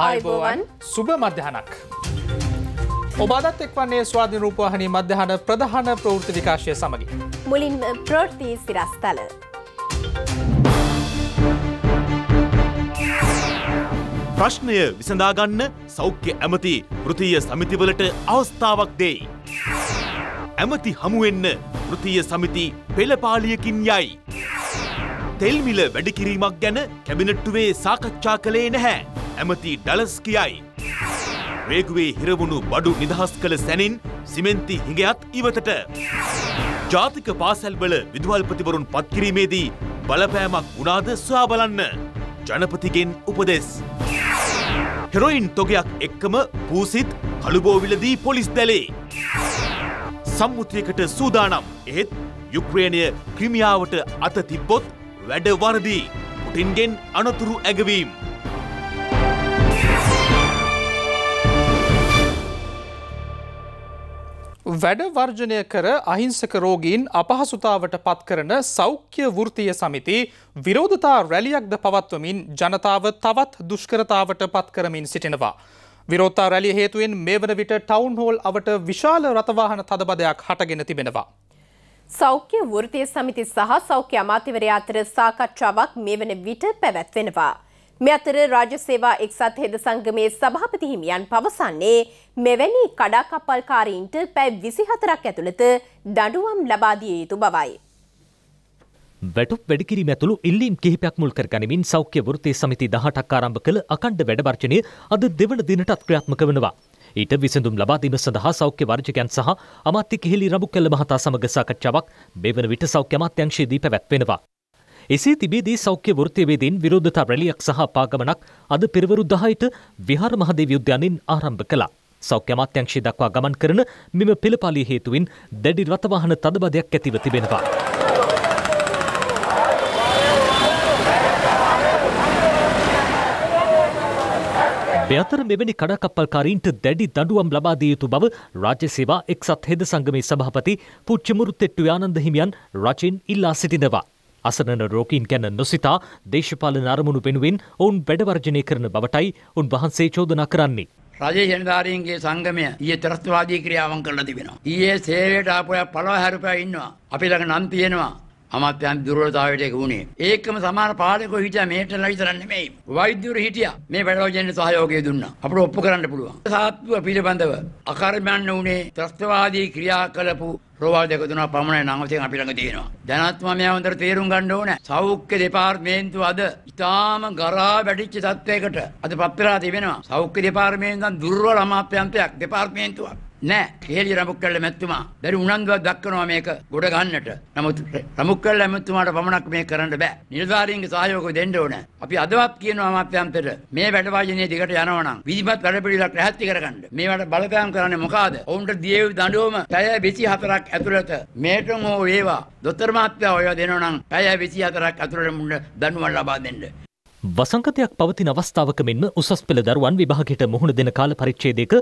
අයිබෝවන් සුභ මධ්‍යහනක්. ඔබාදත් එක් වන්නේ ස්වාධී රූපවාහනි මධ්‍යහන ප්‍රධාන ප්‍රවෘති විකාශය සමඟින්. මුලින් ප්‍රෘතිී සිරස්ථල. ප්‍රශ්නය විසඳාගන්න සෞඛ්‍ය ඇමති ෘතිය සමිතිවලට අවස්ථාවක් දෙයි. ඇමති හමුවෙන්න ෘතිය සමිති පෙළපාලියකින් යයි. තෙල්මිල වැඩිකිරීමක් ගැන කැබිනට්ටුවේ සාකච්ඡා කළේ නැහැ. ඇමති ඩලස් කියයි. වේගුවේ හිරවුණු බඩු නිදහස් කළ සැනින් සිමෙන්ති හිඟයත් ඉවතට. ජාතික පාසැල්වල විදුහල්පතිවරුන් පත්කිරීමේදී බලපෑමක් වුණාද සොයා බලන්න. ජනපතිගෙන් උපදෙස්. හෙරොයින් තොගයක් එක්කම පූසිත් කළුබෝවිලදී පොලිස් දැලේ. සම්මුතියකට සූදානම් එහෙත් යුක්්‍රේණය ක්‍රමියාවට අත තිබ්බොත් වැඩවරදී. පුටින්ගෙන් අනතුරු ඇගවීම්. වැඩවර්ජනය කර අහිංසක රෝගීන් අපහසුතාවට පත්කරන සෞඛ්‍ය වෘතිය සමිති විරෝධතා රැලියක්ද පවත්වමින් ජනතාව තවත් දුෂ්කරතාවට පත්කරමින් සිටිනවා. විරෝතා රැලිය හේතුවෙන් මේ වන විට ටවුන් හෝල් අවට විශාල රතවාහන තදබදයක් හටගෙන තිබෙනවා. සෞඛ්‍ය වෘතිය සමිති සහ සෞඛ්‍ය අමාතිවරයා අතර සාකච්ඡාවක් මේ වන විට පැවැත්වෙනවා. මේ අතර රාජ්‍ය සේවා එක්සත් හෙද සංගමේ සභාපති හිමියන් පවසන්නේ මෙවැනි කඩාකප්පල්කාරීන්ට පැය 24ක් ඇතුළත දඬුවම් ලබා දිය යුතු බවයි. වැටුප් වැඩිකිරීම ඇතුළු ඉල්ලීම් කිහිපයක් මුල් කර ගනිමින් සෞඛ්‍ය වෘත්තේ සමිති 18ක් ආරම්භ කළ අඛණ්ඩ වැඩවර්ජනය අද දෙවන දිනටත් ක්‍රියාත්මක වෙනවා. ඊට විසඳුම් ලබා දීම සඳහා සෞඛ්‍ය වර්ජකයන් සහ අමාත්‍ය කිහිලි රබුකැල්ල මහතා සමග සාකච්ඡාවක් මේ වන විට සෞඛ්‍ය අමාත්‍යංශයේදී පැවැත්වෙනවා. එසේ තිබේදී සෞඛ්‍ය වෘත්තිවේදීන් විරුද්ධතා රැලියක් සහ පාගමනක් අද පෙරවරු 10ට විහාර මහදේව උද්‍යානයෙන් ආරම්භ කළා. සෞඛ්‍ය අමාත්‍යාංශය දක්වා ගමන් කරන මෙම පෙළපාලිය හේතුවෙන් දැඩි රථවාහන තදබදයක් ඇතිව තිබෙනවා. මෙතර මෙවැනි කඩකප්පල්කාරීන්ට දැඩි දඩුවම් ලබා දිය යුතු බව රාජ්‍ය සේවා එක්සත් හෙද සංගමේ සභාපති පුච්චමුරුත්තෙට්ටු ආනන්ද හිමියන් රචින් ඉල්ලා සිටිනවා. අසරණ රෝකීන් ගැන නොසිතා දේශපාලන අරමුණු පෙනුවෙන් ඔවුන් බැඩවර්ජනය කරන බවටයි උන් වහන්සේ චෝදනා කරන්නේ. රජයේ ජනධාරීන්ගේ සංගමය ඊයේ ත්‍රස්තවාදී ක්‍රියාවන් කරලා තිබෙනවා. ඊයේ සේවයට ආපු අය 15 හැරුපෑ ඉන්නවා. අපි ළඟ නම් තියෙනවා. අමාත්‍යන් දුර්වලතාවයට ඒක වුණේ. ඒකම සමාන පාඩක හිටියා මේටලා විතරක් නෙමෙයි. වෛද්‍යවරු හිටියා. මේ වැඩවලජන සහයෝගය දුන්නා. අපිට ඔප්පු කරන්න පුළුවන්. සාත්තුව පිළිබඳව අකර්මයන් වුණේ ත්‍රස්තවාදී ක්‍රියා කළපු රෝවල් දෙක තුනක් පමණයි නම් වශයෙන් අපි ළඟ තියෙනවා. ජනාත්මමයා හොඳට තේරුම් ගන්න ඕනේ. සෞඛ්‍ය දෙපාර්තමේන්තුව අද ඉතාම ගරා වැටිච්ච තත්වයකට අදපත් වෙලා තිබෙනවා. සෞඛ්‍ය දෙපාර්තමේන්තුවෙන් දුර්වල අමාත්‍යංශයක් දෙපාර්තමේන්තුවක්. නෑ හේලි රමුක්කල්ල මැතිතුමා බැරි උනන්දුවක් දක්වනවා මේක ගොඩ ගන්නට. නමුත් රමුක්කල්ල මැතිතුමාට පමණක් මේ කරන්න බෑ. නිලධාරීන්ගේ සහයෝගය දෙන්න ඕන. අපි අදවත් කියනවා අමාත්‍යාංශයට මේ වැඩවාජනයේ දිගට යනවා නම් විධිමත් වැඩපිළිවෙලක් නැහැත්ති කරගන්න. මේවට බලපෑම් කරන්නේ මොකාද? ඔවුන්ට දියේ දඬුවම පැය 24ක් ඇතුළත මේටම හෝ වේවා. දොස්තර මහත්තයා ඔය දෙනවා නම් පැය 24ක් ඇතුළත මුන්න දඬුවම් ලබා දෙන්න. වසංකතයක් පවතින අවස්ථාවක මෙන්ම උසස් පෙළ දරුවන් විභාගයට මුහුණ දෙන කාල පරිච්ඡේදයක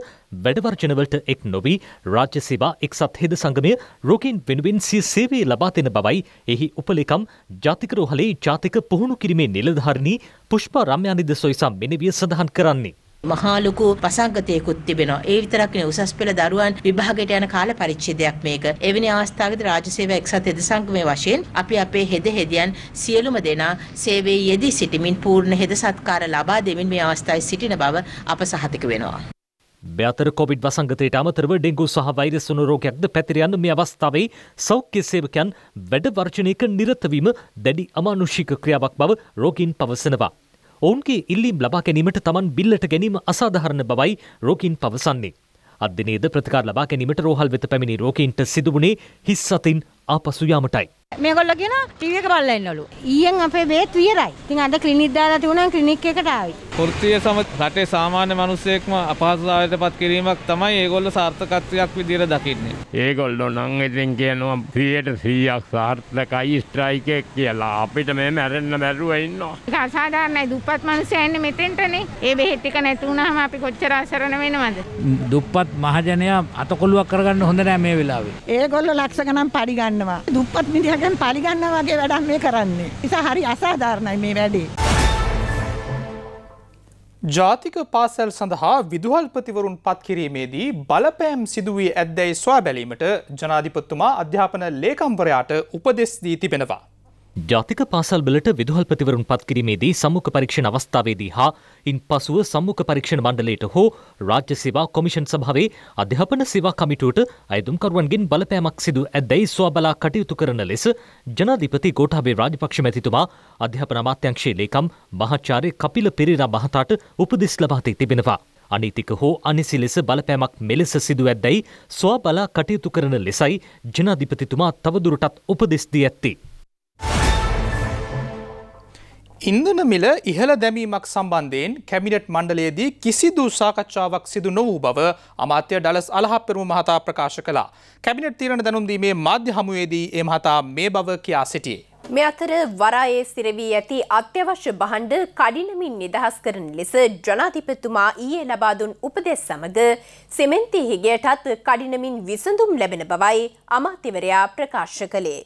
වැඩවර්ජනවලට එක් නොවී රාජ්‍ය සේවා එක්සත් හෙද සංගමය රෝගීන් වෙනුවෙන් සිය සේවය ලබා දෙන බවයි එහි උපලේකම් ජාතික රෝහලේ ජාතික පුහුණු කිරීමේ නිලධාරිණී පුෂ්පා රම්යානිද සොයිසම් මෙනෙවිය සඳහන් කරන්නේ. මහා ලොකු පසංගතයකුත් තිබෙනවා. ඒ විතරක් නෙවෙයි උසස් පෙළ දරුවන් විභාගයට යන කාල පරිච්ඡේදයක් මේක. එවැනි අවස්ථාවකදී රාජ්‍ය සේවය එක්සත් හෙද සංගමයේ වශයෙන් අපි අපේ හෙද හෙදියන් සියලුම දෙනා සේවයේ යෙදී සිටමින් පූර්ණ හෙද සත්කාර ලබා දෙමින් මේ අවස්ථාවේ සිටින බව අප සහතික වෙනවා. බෑතර කොවිඩ් වසංගතයට අමතරව ඩෙංගු සහ වෛරස් වුණු රෝගයක්ද පැතිර යන මේ අවස්ථාවේ සෞඛ්‍ය සේවකයන් වැඩ වර්ජනයක නිරත වීම දැඩි අමානුෂික ක්‍රියාවක් බව රෝගීන් පවසනවා. ඔවුන්ගේ ඉල්ලීම් ලබා ගැනීමට තමන් බිල්ලට ගැනීම අසාධහරණ බවයි රෝකින් පවසන්නේ. අධ්‍යනේද ප්‍රතිකාර ලබා ගැනීමට රෝහල් වෙත පැමිණි රෝකීන්ට සිදුවුණේ හිස් සතින් ආපසු යාමටයි. මේගොල්ලෝ කියන ටීවී එක බලලා ඉන්නලු. ඊයෙන් අපේ බේත් වියරයි. ඉතින් අද ක්ලිනික් දාලා තිබුණා ක්ලිනික් එකට ආවේ. වෘත්තිය සම රටේ සාමාන්‍ය මිනිස්සෙක්ම අපහසුතාවයට පත් කිරීමක් තමයි ඒගොල්ලෝ සාර්ථකත්වයක් විදිහට දකින්නේ. ඒගොල්ලෝ නම් ඉතින් කියනවා 100%ක් සාර්ථකයි ස්ට්‍රයික් එක කියලා. අපිට මේ මැරෙන්න බැරුව ඉන්නවා. ඒක අසාධාරණයි. දුප්පත් මිනිස්සු එන්නේ මෙතෙන්ටනේ. ඒ බෙහෙත් ටික නැති වුණාම අපි කොච්චර අසරණ වෙනවද? දුප්පත් මහජනයා අතකොලුවක් කරගන්න හොඳ නෑ මේ වෙලාවේ. ඒගොල්ලෝ ලක්ෂ ගණන් පඩි ගන්නවා. දුප්පත් මිනිහගෙන් පඩි ගන්නවා වගේ වැඩක් මේ කරන්නේ. නිසා හරි අසාධාරණයි මේ වැඩේ. ජාතික පාසැල් සඳහා විදුහල්පතිවරුන් පත්කිරීමේදී බලපෑම් සිදුවී ඇද්දැයි ස්වා බැලීමට ජනාධිපත්තුමා අධ්‍යාපන ලේකම්වරයාට උපදෙස් දී තිබෙනවා. ජාතික පාසල්වලට විදුහල්පතිවරුන් පත්කිරීමේදී සම්මුඛ පරීක්ෂණ අවස්ථාවේදී හා ඉන් පසුව සම්මුඛ පරීක්ෂණ මණ්ඩලයට හෝ රාජ්‍ය සේවා කොමිෂන් සභාවේ අධ්‍යාපන සේවා කමිටුවට අයදුම්කරුවන්ගෙන් බලපෑමක් සිදු ඇදැයි සොයාබලා කටයුතු කරන ලෙස ජනාධිපති ගෝඨාභය රාජපක්ෂ මැතිතුමා අධ්‍යාපන අමාත්‍යංශයේ ලේකම් මහාචාර්ය කපිල පෙරේරා මහතාට උපදෙස් ලබා දී තිබෙනවා. අනීතික හෝ අනිසි ලෙස බලපෑමක් මෙලෙස සිදු ඇද්දැයි සොයා බලා කටයුතු කරන ලෙසයි ජනාධිපතිතුමා තවදුරටත් උපදෙස් දී ඇත්තේ. ඉන්ධන මිල ඉහළ දැමීමක් සම්බන්ධයෙන් කැමිනට් මණ්ඩලයේදී කිසිදු සාකච්ඡාවක් සිදු නොවූ බව අමාත්‍ය ඩලස් අලහප්පෙරුම මහතා ප්‍රකාශ කළා. කැබිනට් තීරණ දැනුම්දීමේ මාධ්‍ය හමුවේදී ඒ මහතා මේ බව කියා සිටියේ. මේ අතර වරායේ සිරවී ඇති අත්‍යවශ්‍ය බහණ්ඩ කඩිනමින් නිදහස් කරන ලෙස ජනාධිපතිතුමා ඊයේ ලබා දුන් උපදෙස් සමග සෙමෙන්ති හිගයටත් කඩිනමින් විසඳුම් ලැබෙන බවයි අමාත්‍යවරයා ප්‍රකාශ කළේ.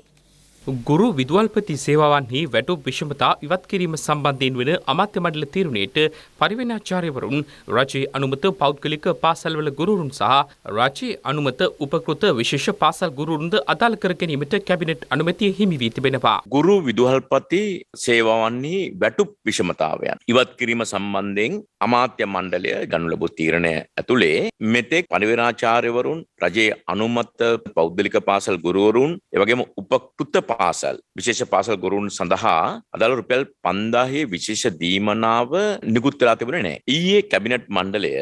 ගුරු විදුවල්පති සේවාවන්හි වැටු විෂමතා ඉවත් කිරීම සම්බන්ධයෙන් වෙන අමාත්‍ය මණ්ඩල තීරණයට පරිවෙනාචාර්යවරුන් රජයේ අනුමත පෞද්ගලික පාසල්වල ගුරුවරුන් සහ රජයේ අනුමත උපකෘත විශේෂ පාසල් ගුරුවරුන්ද අදාළ කර ගැනීමට කැබිනට් අනුමැතිය හිමි වී තිබෙනවා. ගුරු විදුහල්පති සේවාවන්හි වැටු විෂමතාවයන් ඉවත් කිරීම සම්බන්ධයෙන් අමාත්‍ය මණ්ඩලය ගනු ලැබූ තීරණය ඇතුළේ මෙතෙක් පනිවිරාචාර්යවරුන් රජයේ අනුමත පෞද්ගලික පාසල් ගුරුවරුන් එවැගේම උපකෘත පාසල් විශේෂ පාසල් ගුරුන් සඳහා අදාළ රුපියල් 5000 විශේෂ දීමනාව නිකුත් වෙලා තිබුණේ නැහැ. ඊයේ කැබිනට් මණ්ඩලය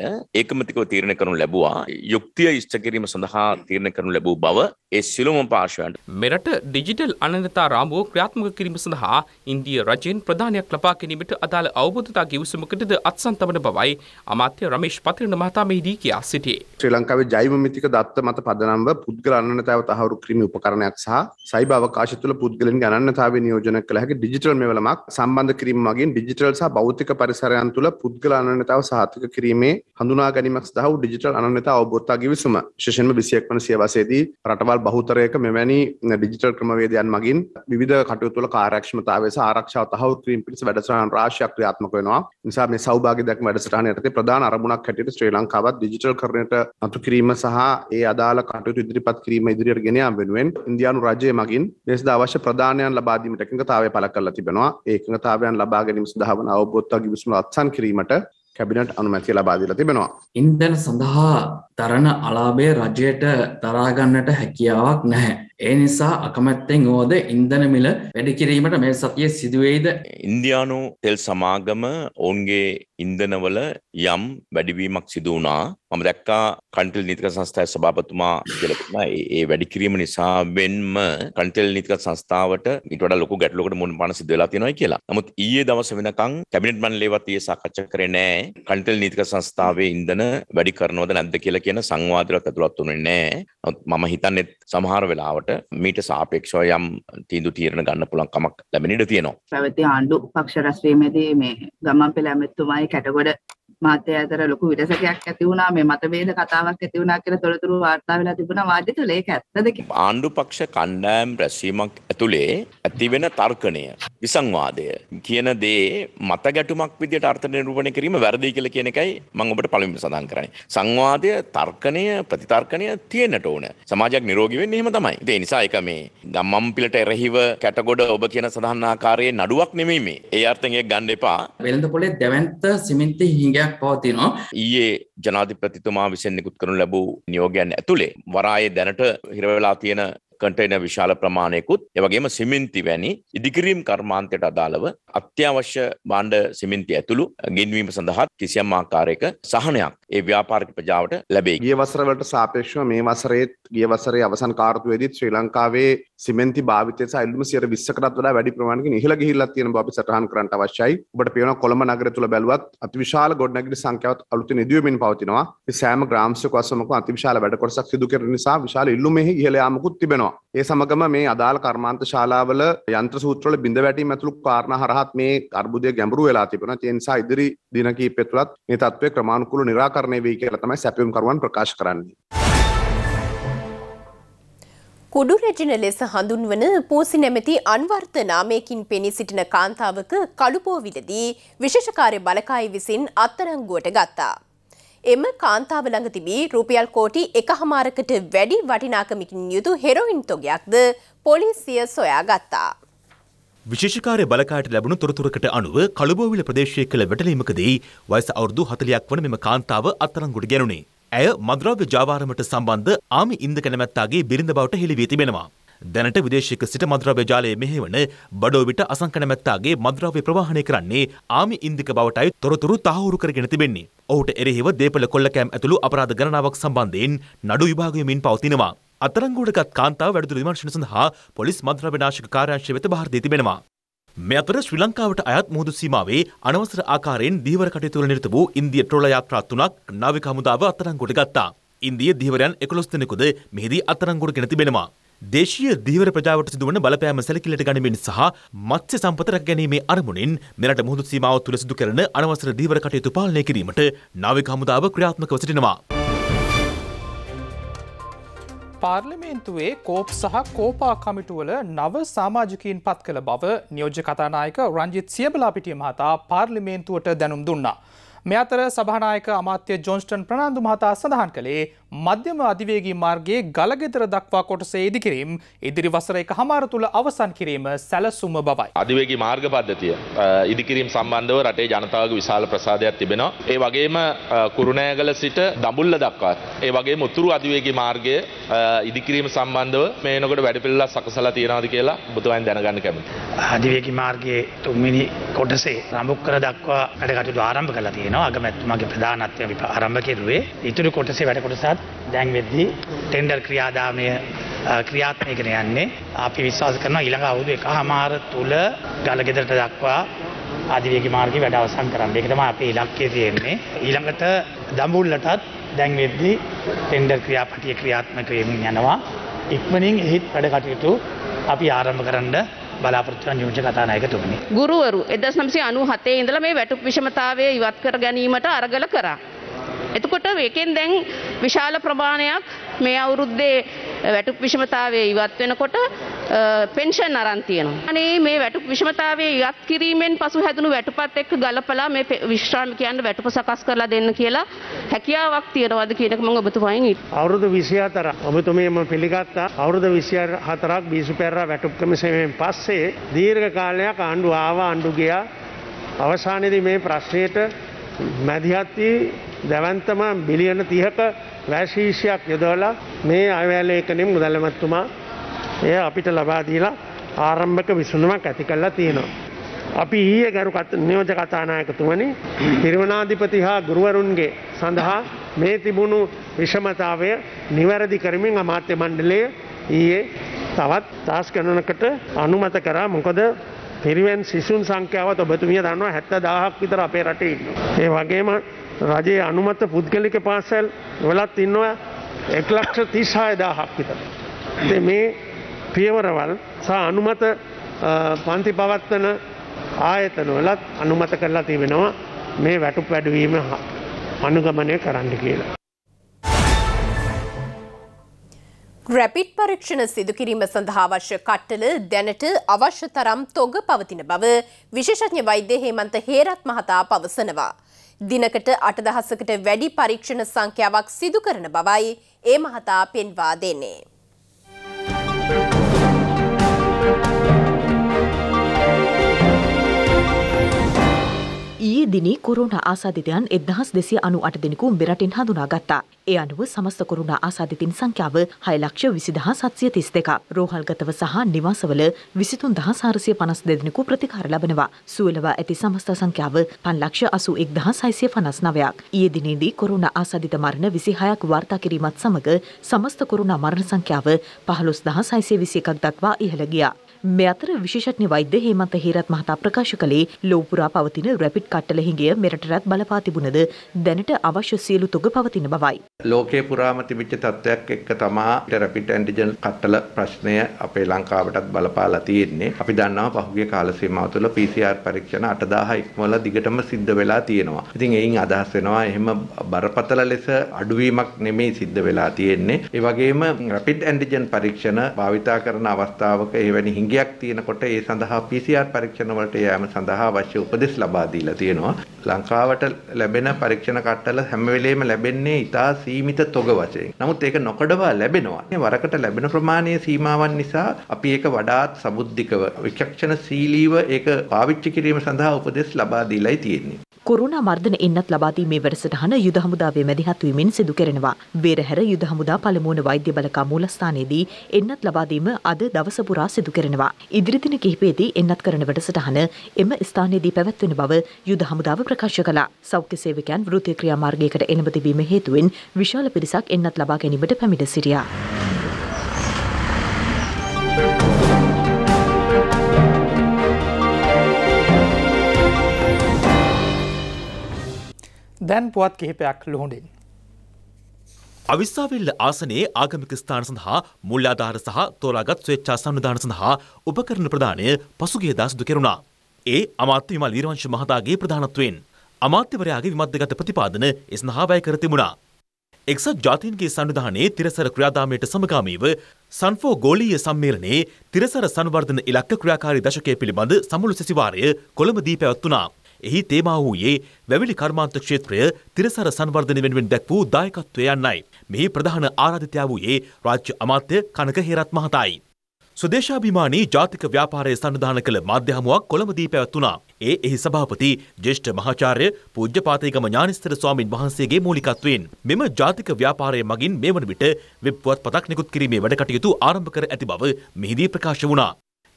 ඒකමතිකව තීරණය කරනු ලැබුවා යුක්තිය ඉෂ්ට කිරීම සඳහා තීරණය කරනු ලැබූ බව ඒ සිළුම පාර්ශවයන්ට මෙරට ඩිජිටල් අනන්‍යතා රාමුව ක්‍රියාත්මක කිරීම සඳහා ඉන්දිය රජයෙන් ප්‍රධානයක් ලබා ගැනීමට අදාළ අවබෝධතා කිවිසුමකටද අත්සන් තබන වන බවයි අමාත්‍ය රමේෂ් පතිරණ මහතා මෙහිදී කියා සිටියේ. ශ්‍රී ලංකාවේ ජෛවමිතික දත්ත මත පදනම්ව පුද්ගල අනන්‍යතාව තහවුරු කිරීමේ උපකරණයක් සහ සයිබර් අවකාශය තුළ පුද්ගලයන්ගේ අනන්‍යතාවය නියෝජනය කළ හැකි ඩිජිටල් මෙවලමක් සම්බන්ධ කිරීම මගින් ඩිජිටල් සහ භෞතික පරිසරයන් තුළ පුද්ගල අනන්‍යතාව සහතික කිරීමේ හඳුනා ගැනීමක් සඳහා ඩිජිටල් අනන්‍යතාව අවබෝධතා කිවිසුම විශේෂයෙන්ම 21 වන සියවසේදී රටවල් බහුතරයක මෙවැනි ඩිජිටල් ක්‍රමවේදයන් මගින් විවිධ කටයුතු වල කාර්යක්ෂමතාවය සහ ආරක්ෂාව තහවුරු කිරීම පිණිස වැඩසටහන් රාශියක් ක්‍රියාත්මක වෙනවා. නිසා මේ සෞභාග්‍ය දැක වැඩසටහන ඇති ප්‍රධාන අරමුණක් හැටියට ශ්‍රී ලංකාවත් ඩිජිටල් කරනයට අතු කිරීම සහ ඒ අදාළ කටයුතු ඉදිරිපත් කිරීම ඉදිරියට ගෙනයාම් වෙනුවෙන් ඉන්දයානු රජය මගින් දෙෙස්ද අවශ්‍ය ප්‍රධානයන් ලබාදීමට එකඟතාවය පල කරලා තිබෙනවා ඒකඟතාවයන් ලබා ගැනීම සඳහාවන අවබෝත්තා ගිවිසුණු අත්සන් කිරීමට කැබිනට් අනුමැති ලබාදීලා තිබෙනවා. ඉන්දන සඳහා දරණ අලාභය රජයට දරාගන්නට හැකියාවක් නැහැ. ඒ නිසා අකමැත්තෙන් ඕද ඉන්දන මිල වැඩිකිරීමට මේ සතිය සිදුවේද. ඉන්දයානු තෙල් සමාගම ඔවුන්ගේ ඉන්දනවල යම් වැඩිවීමක් සිදුවනා මම දැක්කා කන්ටල් නිතික සංස්ථාය සභාපතුමා කියලන ඒ වැඩිකිරීම නිසා වෙන්ම කන්ටෙල් නිතික සංස්ථාවට ඉට ලොක ගැටලොකට මුන් පනසි වෙලා තිනොයි කියලා නමුත් ඒ දවස වෙනකං කැබිනට් මන් ලේවත් ඒ සාකච්ච කරේ නෑ කන්ටල් නිතික සංස්ථාවේ ඉන්දන වැඩි කරනෝද නැද්ද කියලා කියන සංවාදරත් ඇතුළත් වුණේ නෑ මම හිතන්නෙත් සමහර වෙලාවට වෙනකොට මීට සාපේක්ෂව යම් තීන්දු තීරණ ගන්න පුළුවන් කමක් ලැබෙන ඉඩ තියෙනවා. පැවති ආණ්ඩු පක්ෂ රැස්වීමේදී මේ ගමන් පෙළ ඇමතිතුමායි කැටගොඩ මාධ්‍ය අතර ලොකු විරසකයක් ඇති වුණා මේ මතභේද කතාවක් ඇති වුණා කියලා තොරතුරු වාර්තා වෙලා තිබුණා වාද්‍ය තුළ ඒක ඇත්තද කියලා. ආණ්ඩු පක්ෂ කණ්ඩායම් රැසීමක් ඇතුලේ ඇති වෙන තර්කණය විසංවාදය කියන දේ මත ගැටුමක් විදිහට අර්ථ නිරූපණය කිරීම වැරදි කියලා කියන එකයි මම ඔබට පළමුවෙන් සඳහන් කරන්නේ. සංවාදය තර්කණය ප්‍රතිතර්කණය තියෙන්නට ඕන. සමාජයක් නිරෝගී වෙන්නේ එහෙම තමයි. ඒ නිසා ඒක මේ ගම්මම් පිළට එරෙහිව කැටගොඩ ඔබ කියන සඳහන් ආකාරයේ නඩුවක් නෙමෙයි මේ. ඒ අර්ථයෙන් ඒක ගන්න එපා. වෙළඳ පොලේ දැවැන්ත සිමෙන්ති හිඟ තත්ත්වයක් පවතිනවා. ඊයේ ජනාධිපතිතුමා විසින් නිකුත් කරනු ලැබූ නියෝගයන් ඇතුළේ වරායේ දැනට හිරවෙලා තියෙන කටේන විශාල ප්‍රමාණයකුත් එවගේම සිමින්ති වැනි ඉදිකිරීම් කර්මාන්තයට අදාළව අත්‍යවශ්‍ය බාණ්ඩ සිමින්ති ඇතුළු ගෙන්වීම සඳහා කිසියම් ආකාරයක සහනයක් ඒ ව්‍යාපාරික ප්‍රජාවට ලැබේ. ගිය වසරවලට සාපේක්ෂව මේ වසරේත් ගිය වසරේ අවසන් කාර්තුවේදීත් ශ්‍රී ලංකාවේ සිමෙන්ති භාවිතය සහ ඉල්ලුම 120කටත් වඩා වැඩි ප්‍රමාණයකින් ඉහළ ගිහිල්ලා තියෙන බව අපි සටහන් කරන්න අවශ්‍යයි. ඔබට පේනවා කොළඹ නගරය තුල බැලුවත් අතිවිශාල ගොඩනැගිලි සංඛ්‍යාවත් අලුතින් ඉදිවෙමින් පවතිනවා. සෑම ග්‍රාම්සයක වසමක අතිවිශාල වැඩ කොටසක් සිදු කරන නිසා විශාල ඉල්ලුමෙහි ඉහළ යාමකුත් තිබෙනවා. තියෙනවා. ඒ සමගම මේ අදාළ කර්මාන්ත ශාලාවල යන්ත්‍ර සූත්‍රවල බිඳ වැටීම ඇතුළු කාරණා හරහත් මේ අර්බුදය ගැඹුරු වෙලා තිබෙනවා. ඒ නිසා ඉදිරි දින කිහිපය තුලත් මේ තත්ත්වය ක්‍රමානුකූලව निराකරණය වෙයි කියලා තමයි සැපයුම් කරුවන් ප්‍රකාශ කරන්නේ. කුඩු රැජින ලෙස හඳුන්වන පූසි නැමැති අන්වර්ථ නාමයකින් පෙනී සිටින කාන්තාවක කළුපෝවිලදී විශේෂකාරය බලකායි විසින් අත්තරංගුවට ගත්තා. එම කාන්තාව ළඟ තිබී රුපියල් කෝටි එකහමාරකට වැඩි වටිනාකමකින් යුතු හෙරොයින් තොගයක්ද පොලිසිය සොයා ගත්තා. විශේෂකාරය බලකාට ලැබුණු තොරතුරකට අනුව කළුබෝවිල ප්‍රදේශය කළ වැටලීමකදී වයස අවුරුදු හතලයක් වන මෙම කාන්තාව අත්තරංගුට ගැනුණේ. ඇය මද්‍රව්‍ය ජාවාරමට සම්බන්ධ ආමි ඉන්ද කැනමැත්තාගේ බිරිඳ බවට හෙළිවී තිබෙනවා. දැනට විදේශයක සිට මද්‍රව්‍ය ජාලය මෙහෙවන බඩෝවිට අසංකනමැත්තාගේ මද්‍රව්‍ය ප්‍රවාහණය කරන්නේ ආමි ඉන්දික බවටයි තොරතුරු තහවුරු කරගෙන තිබෙන්නේ. ඔහුට එරෙහිව දේපල කොල්ලකෑම් ඇතුළු අපරාධ ගණනාවක් සම්බන්ධයෙන් නඩු විභාගයමින් පවතිනවා. අතරංගුඩගත් කාන්තාව වැඩදුර විමර්ශන සඳහා පොලිස් මද්‍රව්‍ය නාශක කාර්යාංශය වෙත බාර දී තිබෙනවා. මේ අතර ශ්‍රී ලංකාවට අයත් මුහුදු සීමාවේ අනවසර ආකාරයෙන් දීවර කටයුතු වල නිරත වූ ඉන්දිය ට්‍රෝල යාත්‍රා තුනක් නාවික හමුදාව අත්අඩංගුවට ගත්තා. ඉන්දිය දීවරයන් 11 දෙනෙකුද මෙහිදී අත්අඩංගුවට ගෙන තිබෙනවා. දේශීය දීවර ප්‍රජාවට සිදුවන බලපෑම සැලකිල්ලට ගනිමින් සහ මත්ස්‍ය සම්පත රැකගැනීමේ අරමුණින් මෙරට මුහුදු සීමාව තුළ සිදු කරන අනවසර දීවර කටයුතු පාලනය කිරීමට නාවික හමුදාව ක්‍රියාත්මකව සිටිනවා. පාර්ලිමේන්තුවේ කෝප් සහ කෝපා කමිටුවල නව සාමාජිකීන් පත් කළ බව නියෝජ්‍ය කතානායක රංජිත් සියබලාපිටිය මහතා පාර්ලිමේන්තුවට දැනුම් දුන්නා. මෙ අතර සභානායක අමාත්‍ය ජොන්ස්ටන් ප්‍රනාන්දු මහතා සඳහන් කළේ මධ්‍යම අධිවේගී මාර්ගයේ ගලගෙදර දක්වා කොටසේ ඉදිකිරීම් ඉදිරි වසර එක හමාර තුළ අවසන් කිරීම සැලසුම බවයි. අධිවේගී මාර්ග පද්ධතිය ඉදිකිරීම් සම්බන්ධව රටේ ජනතාවගේ විශාල ප්‍රසාදයක් තිබෙනවා. ඒ වගේම කුරුණෑගල සිට දඹුල්ල දක්වාත් ඒ වගේම උතුරු අධිවේගී මාර්ගය ඉදිකිරීම සම්බන්ධව මේ වෙනකොට වැඩපිළිවෙලක් සකසලා තියනවාද කියලා බුදුන් දැනගන්න කැමතියි. අධිවේගී මාර්ගයේ තුන්වෙනි කොටසේ රඹුක්කර දක්වා වැඩ කටයුතු ආරම්භ කළා තියෙනවා. අගමැතිතුමාගේ ප්‍රධානත්වයෙන් අපි ආරම්භ කෙරුවේ. ඉතුරු කොටසේ වැඩ කොටසත් දැන් වෙද්දී ටෙන්ඩර් ක්‍රියාදාමය ක්‍රියාත්මකන යන්නේ අපි විශ්වාස කරන ඊළඟ අවුරුදු එකහමාර තුල ගලගෙදරට දක්වා අධිවේග මාර්ගය වැඩ අවසන් කරන්න. ඒක තමයි අපේ ඉලක්කය තියෙන්නේ. ඊළඟට දඹුල්ලටත් දැන් වෙද්දී ටෙන්ඩර් ක්‍රියාපටිය ක්‍රියාත්මක වෙමින් යනවා. ඉක්මනින් එහිත් වැඩ කටයුතු අපි ආරම්භ කරන්න බලාපොරොත්තුවන් නියෝජ්‍ය කතානායකතුමනි. ගුරුවරු 1997 ඉඳලා මේ වැටුප් විෂමතාවය ඉවත් කර ගැනීමට අරගල කරා. එතකොට මේකෙන් දැන් විශාල ප්‍රමාණයක් මේ අවුරුද්දේ වැටුප් විෂමතාවය ඉවත් වෙනකොට පෙන්ෂන් අරන් තියෙනවා. අනේ මේ වැටුප් විෂමතාවය ඉවත් කිරීමෙන් පසු හැදුණු වැටුපත් එක්ක ගලපලා මේ විශ්‍රාමිකයන්ට වැටුප සකස් කරලා දෙන්න කියලා හැකියාවක් තියෙනවද කියන එක මම ඔබතුමයෙන් අවුරුදු 24 ඔබතුමිය මම පිළිගත්තා. අවුරුදු 24ක් බීසුපැරරා වැටුප් කමිසමෙන් පස්සේ දීර්ඝ කාලයක් ආණ්ඩු ආවා ආණ්ඩු ගියා. අවසානයේදී මේ ප්‍රශ්නෙට මැදිහත් වී දැවන්තමා බිලියන තිහක වැශීෂයක් යොදවලා මේ අවෑලේකනින් මුදල්ලමැත්තුමා එය අපිට ලබාදීලා ආරම්භක විසුඳුමක් ඇති කල්ලා තියෙනවා. අපි ඊය ගරු නියෝජ කතානායකතුමනි තිරවනාධිපති හා ගුරුවරුන්ගේ සඳහා මේ තිබුණු විෂමතාවය නිවැරදි කරමින් අමාත්‍ය මණ්ඩලය ඊයේ තවත් තාස් ගණනකට අනුමත කරා මොකද පිරිවෙන් සිසුන් සංඛ්‍යාවත් ඔබතුමිය දන්නවා හැත්ත දාහක් විතර අපේ රටේ ඉන්නවා. ඒ වගේම රජයේ අනුමත පුද්ගලික පාසැල් වලත් ඉන්නවා එක් ලක්ෂ තිස්හාය දාහක් විතර. මේ පියවරවල් සහ අනුමත පන්ති පවත්වන ආයතනවලත් අනුමත කරලා තිබෙනවා මේ වැටුප වැඩුවීම අනුගමනය කරන්න කියලා. රැපිට් පරීක්ෂණ සිදුකිරීම සඳහා අවශ්‍ය කට්ටල දැනට අවශ්‍ය තරම් තොග පවතින බව විශේෂඥ වෛද්‍ය හේමන්ත හේරත් මහතා පවසනවා. දිනකට අටදහසකට වැඩි පරීක්ෂණ සංඛ්‍යාවක් සිදු කරන බවයි ඒ මහතා පෙන්වා දෙන්නේ. ඊයේ දිනේ කොරෝනා ආසාදිතයන් 1298 දෙනෙකු මෙරටින් හඳුනාගත්තා. ඒ අනුව සමස්ත කොරෝනා ආසාදිතින් සංඛ්‍යාව 6,20,732ක්. රෝහල්ගතව සහ නිවාසවල 23,452 දෙනෙකු ප්‍රතිකාර ලබනවා. සුවලව ඇති සමස්ත සංඛ්‍යාව 5,81,659ක්. ඊයේ දිනේදී කොරෝනා ආසාදිත මරණ 26ක් වාර්තා කිරීමත් සමග සමස්ත කොරෝනා මරණ සංඛ්‍යාව 15,621ක් දක්වා ඉහළ ගියා. මේ අතර විශේෂඥ වෛද්‍ය හේමන්ත හේරත් මහතා ප්‍රකාශ කළේ ලෝපුරා පවතින රැපිඩ් කට්ටල හිඟය මෙරටටත් බලපා තිබුණද දැනට අවශ්‍ය සියලු තොග පවතින බවයි. ලෝකේ පුරාම තිබිච්ච තත්ත්වයක් එක්ක තමයි රැපිඩ් ඇන්ටිජන් කට්ටල ප්‍රශ්නය අපේ ලංකාවටත් බලපාලා තියෙන්නේ. අපි දන්නවා පහුගිය කාල සීමාව තුළ PCR පරීක්ෂණ 8000 ඉක්මවල දිගටම සිද්ධ වෙලා තියෙනවා. ඉතින් එයින් අදහස් වෙනවා එහෙම බරපතල ලෙස අඩුවීමක් නෙමෙයි සිද්ධ වෙලා තියෙන්නේ. ඒ වගේම රැපිඩ් ඇන්ටිජන් පරීක්ෂණ භාවිතා කරන අවස්ථාවක එවැනි හිඟයක් තියෙනකොට ඒ සඳහා PCR පරීක්ෂණ වලට යෑම සඳහා අවශ්‍ය උපදෙස් ලබා දීලා තියෙනවා. ලංකාවට ලැබෙන පරීක්ෂණ කට්ටල හැම වෙලෙම ලැබෙන්නේ ඉතා සීමිත තොග වශයෙන්. නමුත් ඒක නොකඩවා ලැබෙනවා. වරකට ලැබෙන ප්‍රමාණයේ සීමාවන් නිසා අපි ඒක වඩාත් සමුද්දිකව විචක්ෂණ සීලීව ඒක පාවිච්චි කිරීම සඳහා උපදෙස් ලබා දීලායි තියෙන්නේ. කොරුණා මර්ධන එන්නත් ලබාදීමේ වැඩසටහන යුද හමුදාවේ මැදිහත්වීමෙන් සිදු කරනවා. වේරහැර යුද හමුදා පළමුවන වෛද්‍ය බලකා මූලස්ථානයේදී එන්නත් ලබාදීම අද දවස පුරා සිදු කරනවා. ඉදිරි දින කිහිපයේදී එන්නත් කරන වැඩසටහන එම ස්ථානයේදී පැවැත්වෙන බව යුද හමුදාව ප්‍රකාශ කළා. සෞඛ්‍ය සේවකයන් වෘත්තීය ක්‍රියාමාර්ගයකට එළඹ තිබීම හේතුවෙන් විශාල පිරිසක් එන්නත් ලබා ගැනීමට පැමිණ සිටියා. දැන් පුවත් කිහිපයක් ලොහොඩින්. අවිස්සාවිල්ල ආසනයේ ආගමික ස්ථාන සඳහා මුල්ලාධාර සහ තෝරාගත් ස්වේච්ඡා සංවිධාන සඳහා උපකරණ ප්‍රදානය පසුගිය දා සිදු කෙරුණා. ඒ අමාත්‍ය විමල් ඊරවංශ මහතාගේ ප්‍රධානත්වයෙන් අමාත්‍යවරයාගේ විමධ්‍යගත ප්‍රතිපාදන එසඳහා වැය කර තිබුණා. එක්සත් ජාතීන්ගේ සංවිධානයේ තිරසර ක්‍රියාදාමයට සමගාමීව සන්ෆෝ ගෝලීය සම්මේලනයේ තිරසර සංවර්ධන ඉලක්ක ක්‍රියාකාරී දශකය පිළිබඳ සමුළු සැසිවාරය කොළඹදී පැවැත්වුණා. එහි තේමා වූයේ වැවිලි කර්මාන්ත ක්ෂේත්‍රය තිරසර සංවර්ධන වෙනුවෙන් දැක් වූ දායකත්වය යන්නයි. මෙහි ප්‍රධාන ආරාධිතයා වූයේ රාජ්‍ය අමාත්‍ය කනක හේරත් මහතායි. සුදේශාභිමානී ජාතික ව්‍යාපාරය සන්ධාන කළ මාධ්‍යහමුවක් කොළඹදී පැවැත්වුණා. ඒ එහි සභාපති ජේෂ්ඨ මහාචාර්ය පූජ්‍යපාතේගම ඥානිස්තර ස්වාමින් වහන්සේගේ මූලිකත්වයෙන් මෙම ජාතික ව්‍යාපාරය මගින් මේ වන විට වෙබ් පුවත්පතක් නිකුත් කිරීමේ වැඩකටයුතු ආරම්භ කර ඇති බව මෙහිදී ප්‍රකාශ වුණා.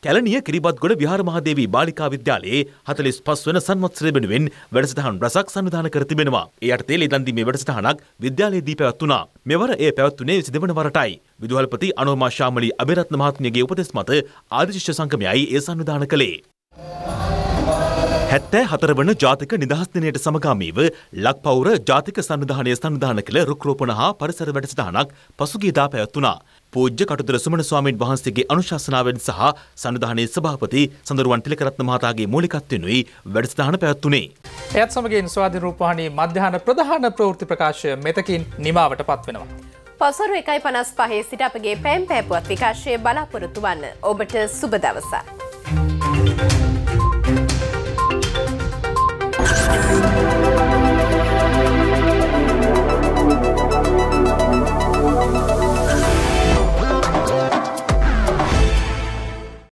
කැලනිය කිරිබත්ගොඩ විහාරමහාදේවී බාලිකා විද්‍යාලයේ 45 වන සංවත්සරය වෙනුවෙන් වැඩසටහන් රසක් සංවිධානය කර තිබෙනවා. ඒ යටතේ ලේදන්දීමේ වැඩසටහනක් විද්‍යාලයේදී පැවැත්වුණා. මෙවර ඒ පැවැත්වුණේ 22 වරටයි. විදුහල්පති අනෝමා ශාමලී අබේරත්න මහත්මියගේ උපදෙස් මත ආදිශිෂ්‍ය සංගමයයි ඒ සංවිධාන කළේ. හැත්තෑ හතර වන ජාතික නිදහස් දිනයට සමගාමීව ලක්පවුර ජාතික සංවිධානය සංවිධාන කළ රුක්රෝපණ හා පරිසර වැඩසටහනක් පසුගියදා පැවැත්වුණා. පූජ්‍ය කටුතර සුමන ස්වාමීන් වහන්සේගේ අනුශාසනාවෙන් සහ සංවිධානයේ සභාපති සඳරුවන් තිලකරත්න මහතාගේ මූලිකත්වයෙන්ුයි වැඩසටහන පැවැත්වුණේ. එයත් සමගින් ස්වාධීන රූපවාහිනී මධ්‍යහන ප්‍රධාන ප්‍රවෘත්ති ප්‍රකාශය මෙතකින් නිමාවට පත්වෙනවා. පසරු එකයි පනස් පහේ සිට අපගේ පැම් පැපුවත් විකාශය බලාපොරොතු වන්න ඔබට සුබ දවසා. Thank you.